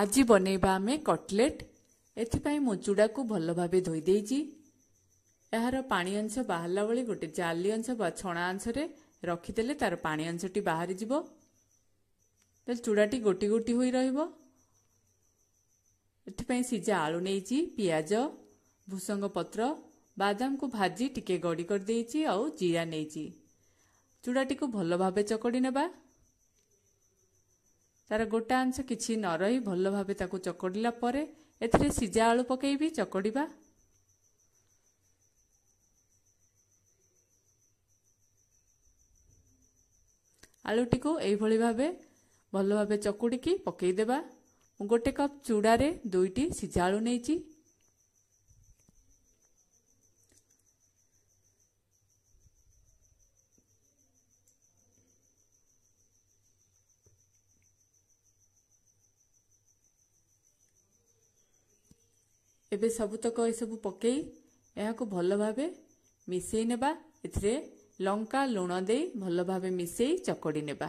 ଆଜି ବନେଇବା ଆମେ କଟଲେଟ୍ ଏଥିପାଇଁ ମୁଁ ଚୁଡ଼ାକୁ ଭଲ ଭାବେ ଧୋଇଦେଇଛି ଏହାର ପାଣି ଅଂଶ ବାହାରିଲା ଭଳି ଗୋଟିଏ ଜାଲି ଅଂଶ ବା ଛଣା ଅଂଶରେ ରଖିଦେଲେ ତାର ପାଣି ଅଂଶଟି ବାହାରିଯିବ ତାହେଲେ ଚୁଡ଼ାଟି ଗୋଟି ଗୋଟି ହୋଇ ରହିବ ଏଥିପାଇଁ ସିଝା ଆଳୁ ନେଇଛି ପିଆଜ ଭୂଷଙ୍ଗ ପତ୍ର ବାଦାମକୁ ଭାଜି ଟିକେ ଗଡ଼ି କରିଦେଇଛି ଆଉ ଜିରା ନେଇଛି ଚୁଡ଼ାଟିକୁ ଭଲ ଭାବେ ଚକଡ଼ି ନେବା ତାର ଗୋଟା ଅଂଶ କିଛି ନ ରହି ଭଲ ଭାବେ ତାକୁ ଚକଡ଼ିଲା ପରେ ଏଥିରେ ସିଝା ଆଳୁ ପକାଇବି ଚକଡ଼ିବା ଆଳୁଟିକୁ ଏହିଭଳି ଭାବେ ଭଲ ଭାବେ ଚକୁଡ଼ିକି ପକାଇଦେବା ମୁଁ ଗୋଟେ କପ୍ ଚୁଡ଼ାରେ ଦୁଇଟି ସିଝା ଆଳୁ ନେଇଛି ଏବେ ସବୁତକ ଏସବୁ ପକାଇ ଏହାକୁ ଭଲ ଭାବେ ମିଶାଇ ନେବା ଏଥିରେ ଲଙ୍କା ଲୁଣ ଦେଇ ଭଲ ଭାବେ ମିଶାଇ ଚକଡ଼ି ନେବା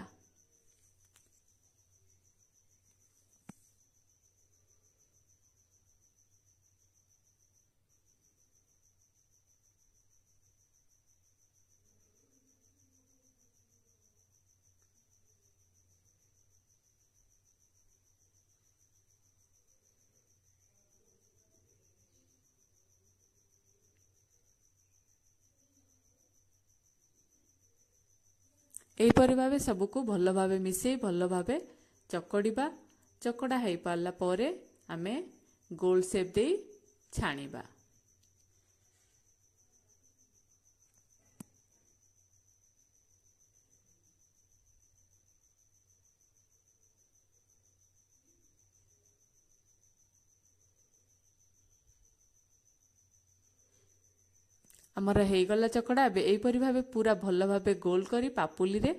ଏହିପରି ଭାବେ ସବୁକୁ ଭଲ ଭାବେ ମିଶାଇ ଭଲ ଭାବେ ଚକଡ଼ିବା ଚକଡ଼ା ହୋଇପାରିଲା ପରେ ଆମେ ଗୋଲ୍ ସେପ୍ ଦେଇ ଛାଣିବା ଆମର ହେଇଗଲା ଚକଡ଼ା ଏବେ ଏହିପରି ଭାବେ ପୁରା ଭଲ ଭାବେ ଗୋଲ କରି ପାପୁଲିରେ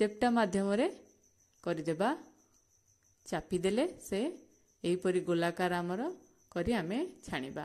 ଚେପ୍ଟା ମାଧ୍ୟମରେ କରିଦେବା ଚାପିଦେଲେ ସେ ଏହିପରି ଗୋଲାକାର ଆମର କରି ଆମେ ଛାଣିବା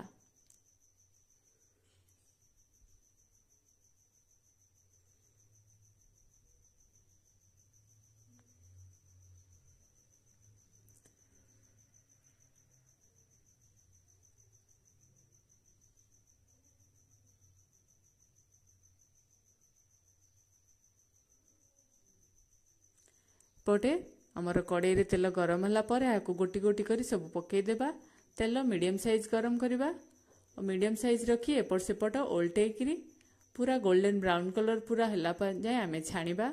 ଏପଟେ ଆମର କଡ଼େଇରେ ତେଲ ଗରମ ହେଲା ପରେ ଏହାକୁ ଗୋଟି ଗୋଟି କରି ସବୁ ପକାଇଦେବା ତେଲ ମିଡ଼ିୟମ ସାଇଜ୍ ଗରମ କରିବା ଓ ମିଡ଼ିୟମ ସାଇଜ୍ ରଖି ଏପଟ ସେପଟ ଓଲଟେଇକିରି ପୁରା ଗୋଲ୍ଡେନ୍ ବ୍ରାଉନ୍ କଲର୍ ପୁରା ହେଲା ଯାଏଁ ଆମେ ଛାଣିବା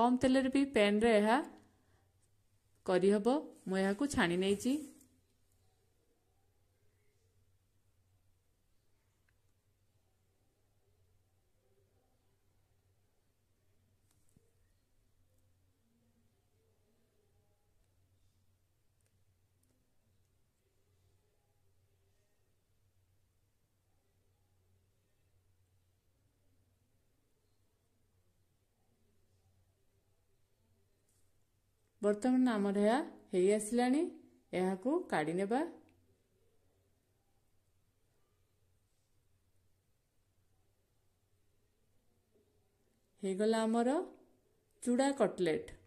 କମ୍ ତେଲରେ ବି ପେନ୍ରେ ଏହା କରିହେବ ମୁଁ ଏହାକୁ ଛାଣି ନେଇଛି ବର୍ତ୍ତମାନ ଆମର ଏହା ହେଇଆସିଲାଣି ଏହାକୁ କାଢ଼ିନେବା ହେଇଗଲା ଆମର ଚୁଡ଼ା କଟଲେଟ୍